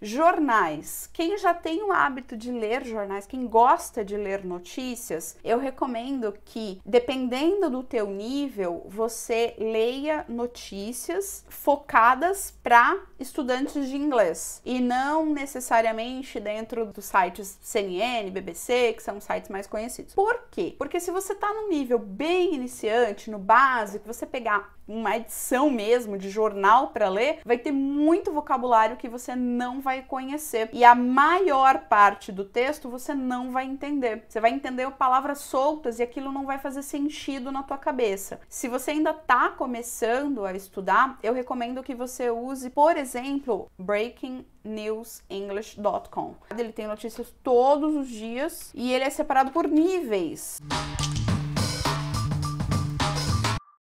Jornais. Quem já tem o hábito de ler jornais, quem gosta de ler notícias, eu recomendo que, dependendo do teu nível, você leia notícias focadas para estudantes de inglês e não necessariamente dentro dos sites CNN, BBC, que são sites mais conhecidos. Por quê? Porque se você está num nível bem iniciante, no básico, você pegar uma edição mesmo de jornal para ler, vai ter muito vocabulário que você não vai conhecer e a maior parte do texto você não vai entender. Você vai entender palavras soltas e aquilo não vai fazer sentido na tua cabeça. Se você ainda está começando a estudar, eu recomendo que você use, por exemplo, Breaking newsenglish.com. Ele tem notícias todos os dias e ele é separado por níveis.